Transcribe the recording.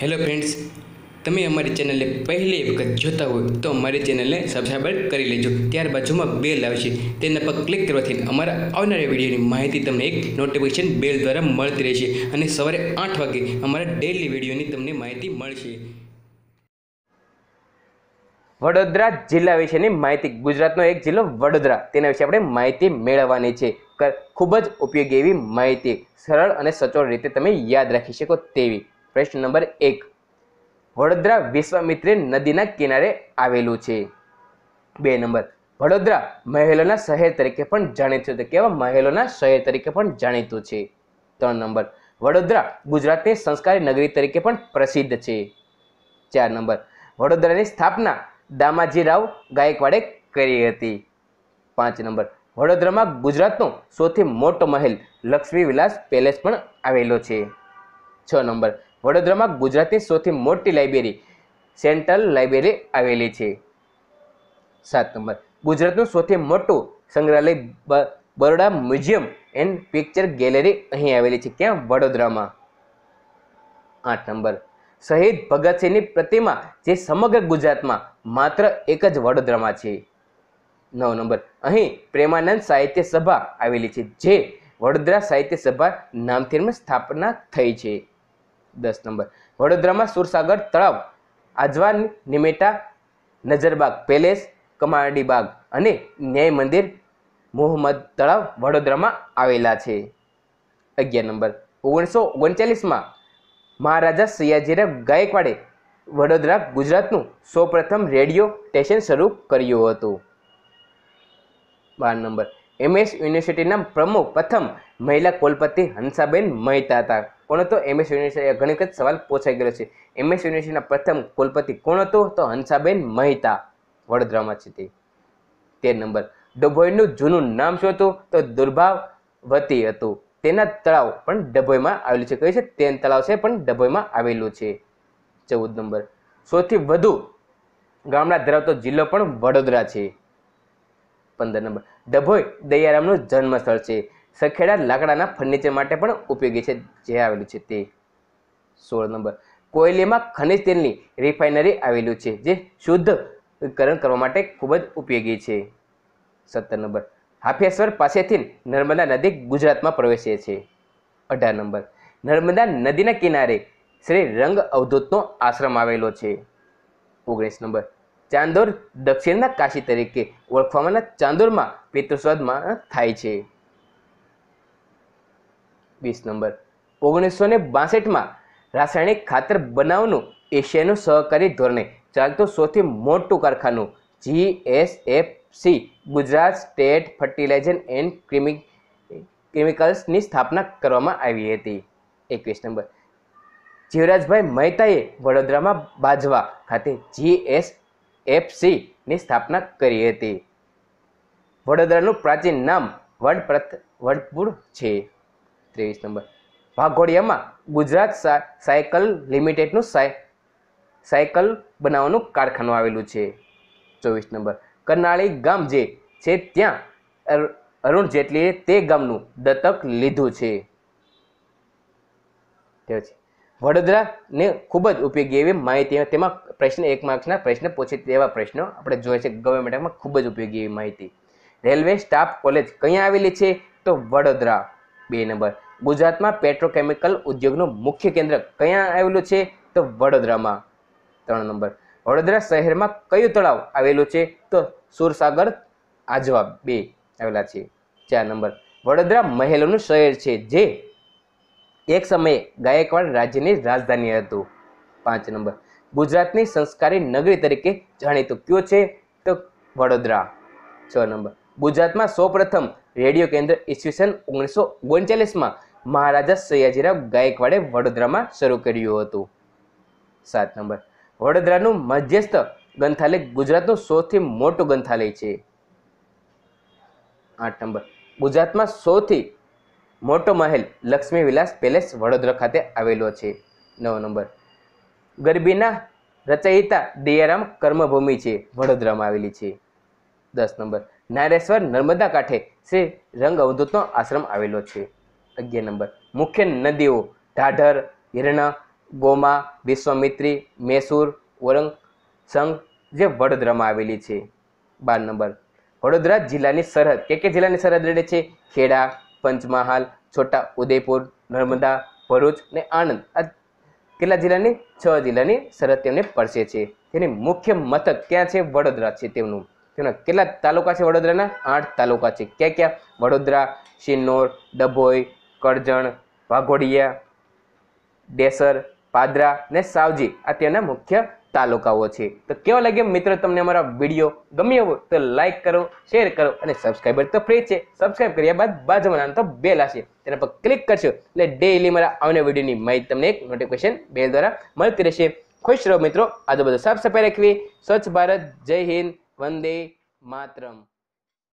hello friends તમે અમારી ચેનલને પહેલી વખત જોતા હોય તો અમારી ચેનલને સબસ્ક્રાઈબર કરી લેજો ત્યાર બાજુમાં બેલ આવશે તેના પર ક્લિક કરવાથી અમારા આવનારા વિડીયોની માહિતી તમને એક નોટિફિકેશન બેલ દ્વારા મળતી રહેશે અને સવારે આઠ વાગે અમારા ડેલી વિડીયોની તમને માહિતી મળશે વડોદરા જિલ્લા વિશેની માહિતી ગુજરાતનો એક જિલ્લો વડોદરા તેના વિશે આપણે માહિતી મેળવવાની છે ખૂબ જ ઉપયોગી એવી માહિતી સરળ અને સચોટ રીતે તમે યાદ રાખી શકો તેવી પ્રશ્ન નંબર એક વડોદરા વિશ્વામિત્રે નદીના કિનારે આવેલું છે બે નંબર વડોદરા મહેલોના શહેર તરીકે પણ જાણીતું છે કેવા મહેલોના શહેર તરીકે પણ જાણીતું છે ત્રણ નંબર વડોદરા ગુજરાતની સંસ્કારી નગરી તરીકે પણ પ્રસિદ્ધ છે ચાર નંબર વડોદરાની સ્થાપના દામાજીરાવ ગાયકવાડે કરી હતી પાંચ નંબર વડોદરામાં ગુજરાતનો સૌથી મોટો મહેલ લક્ષ્મી વિલાસ પેલેસ પણ આવેલો છે છ નંબર વડોદરામાં ગુજરાતની સૌથી મોટી લાઇબ્રેરી સેન્ટ્રલ લાઇબ્રેરી આવેલી છે સાત નંબર ગુજરાતનું સૌથી મોટું સંગ્રહાલય Baroda museum and picture gallery અહીં આવેલી છે ક્યાં વડોદરામાં આઠ નંબર શહીદ ભગતસિંહની પ્રતિમા જે સમગ્ર ગુજરાતમાં માત્ર એક જ વડોદરામાં છે નવ નંબર અહીં પ્રેમાનંદ સાહિત્ય સભા આવેલી છે જે વડોદરા સાહિત્ય સભા નામથી સ્થાપના થઈ છે દસ નંબર વડોદરામાં સુરસાગર તળાવ આજવા નિમેટા નજરબાગ પેલેસ કમારડી બાગ અને ન્યાય મંદિર મોહમ્મદ તળાવ વડોદરામાં આવેલા છે અગિયાર નંબર ઓગણીસો ઓગણચાલીસમાં મહારાજા સયાજીરાવ ગાયકવાડે વડોદરા ગુજરાતનું સૌપ્રથમ રેડિયો સ્ટેશન શરૂ કર્યું હતું બાર નંબર એમએસ યુનિવર્સિટીના પ્રમુખ પ્રથમ મહિલા કુલપતિ હંસાબેન મહેતા હતા કોણ હતો એમએસ યુનિવર્સિટી ઘણી વખત સવાલ પૂછાઈ ગયો છે એમએસ યુનિવર્સિટીના પ્રથમ કુલપતિ કોણ હતો તો હંસાબેન મહેતા વડોદરામાં છે તેર નંબર ડભોઈનું જૂનું નામ શું હતું તો દુર્ભાવતી હતું તેના તળાવ પણ ડભોઈમાં આવેલું છે કયું છે તેન તળાવ છે પણ ડભોઈમાં આવેલું છે ચૌદ નંબર સૌથી વધુ ગામડા ધરાવતો જિલ્લો પણ વડોદરા છે પંદર નંબર ડભોઈ દયારામનું જન્મસ્થળ છે સખેડા લાકડાના ફર્નિચર માટે પણ ઉપયોગી છે જે આવેલું છે તે સોળ નંબર કોયલીમાં ખનિજ તેલની રિફાઇનરી આવેલું છે જે શુદ્ધકરણ કરવા માટે ખૂબ જ ઉપયોગી છે સત્તર નંબર હાફેશ્વર પાસેથી નર્મદા નદી ગુજરાતમાં પ્રવેશે છે અઢાર નંબર નર્મદા નદીના કિનારે શ્રી રંગ અવધૂતનો આશ્રમ આવેલો છે ઓગણીસ નંબર ચાંદોર દક્ષિણના કાશી તરીકે ઓળખવામાં ચાંદોરમાં પિતૃસ્વાદમાં થાય છે વીસ નંબર ઓગણીસો ને બાસઠમાં રાસાયણિક ખાતર બનાવનું એશિયાનું સહકારી ધોરણે ચાલતું સૌથી મોટું કારખાનું G S F C Gujarat state fertilizer and ક્રિમિ કેમિકલ્સની સ્થાપના કરવામાં આવી હતી એકવીસ નંબર જીવરાજભાઈ મહેતાએ વડોદરામાં બાજવા ખાતે જી એસ એફ સીની સ્થાપના કરી હતી વડોદરાનું પ્રાચીન નામ વડપ્રથ વડપુર છે ત્રેવીસ નંબર વાઘોડિયામાં ગુજરાત સાયકલ લિમિટેડનું સાયકલ બનાવવાનું કારખાનું આવેલું છે ચોવીસ નંબર કરનાળી ગામ જે છે ત્યાં અરુણ જેટલીએ તે ગામનું દત્તક લીધું છે વડોદરા ને ખૂબ જ ઉપયોગી એવી માહિતી તેમાં પ્રશ્ન એક માર્ક્સના પ્રશ્ન પૂછે તેવા પ્રશ્નો આપણે જોઈએ છે ગવર્મેન્ટમાં ખૂબ જ ઉપયોગી એવી માહિતી રેલવે સ્ટાફ કોલેજ ક્યાં આવેલી છે તો વડોદરા બે નંબર ગુજરાતમાં પેટ્રોકેમિકલ ઉદ્યોગનું મુખ્ય કેન્દ્ર ક્યાં આવેલું છે તો વડોદરામાં ત્રણ નંબર વડોદરા શહેરમાં કયું તળાવ આવેલું છે તો સુરસાગર આજવા બે આવેલા છે ચાર નંબર વડોદરા મહેલોનું શહેર છે જે એક સમયે ગાયકવાડ રાજ્યની રાજધાની હતું પાંચ નંબર ગુજરાતની સંસ્કારી નગરી તરીકે જાણીતું કયો છે તો વડોદરા છ નંબર ગુજરાતમાં સૌપ્રથમ રેડિયો કેન્દ્ર ઈસવીસન ઓગણીસો ઓગણચાલીસમાં મહારાજા સયાજીરાવ ગાયકવાડે વડોદરામાં શરૂ કર્યું હતું સાત નંબર વડોદરાનું મધ્યસ્થ ગ્રંથાલય ગુજરાતનું સૌથી મોટું ગ્રંથાલય છે આઠ નંબર ગુજરાતમાં સૌથી મોટો મહેલ લક્ષ્મી વિલાસ પેલેસ વડોદરા ખાતે આવેલો છે નવ નંબર ગરબીના રચયિતા દયારામ કર્મભૂમિ છે વડોદરામાં આવેલી છે દસ નંબર નારેશ્વર નર્મદા કાંઠે શ્રી રંગ અવધૂતનો આશ્રમ આવેલો છે અગિયાર નંબર મુખ્ય નદીઓ ઢાઢર હિરણ ગોમા વિશ્વામિત્રી મૈસૂર ઓરંગ સંઘ જે વડોદરામાં આવેલી છે બાર નંબર વડોદરા જિલ્લાની સરહદ કે કે જિલ્લાની સરહદ રેડે છે ખેડા પંચમહાલ છોટા ઉદયપુર નર્મદા ભરૂચ ને આણંદ આ કેટલા જિલ્લાની છ જિલ્લાની સરહદ તેમને પડશે છે તેની મુખ્ય મથક ક્યાં છે વડોદરા છે તેમનું તેના કેટલા તાલુકા છે વડોદરાના આઠ તાલુકા છે ક્યાં ક્યાં વડોદરા શિનોર ડભોઈ કરજણ વાઘોડિયા ડેસર પાદરા ને સાવજી આ તેના મુખ્ય તાલુકાઓ છે તો કેવા લાગે મિત્રો તમને અમારા વિડીયો ગમ્યો હોય તો લાઇક કરો શેર કરો અને સબસ્ક્રાઈબર તો ફ્રી છે સબસ્ક્રાઈબ કર્યા બાદ બાજુમાં તો બેલ હશે તેના પર ક્લિક કરશો એટલે ડેઈલી મારા આવના વિડીયોની માહિતી તમને એક નોટિફિકેશન બેલ દ્વારા મળતી રહેશે ખુશ રહો મિત્રો આજુબાજુ સાફ સફાઈ રાખવી સ્વચ્છ ભારત જય હિન્દ વંદે માતરમ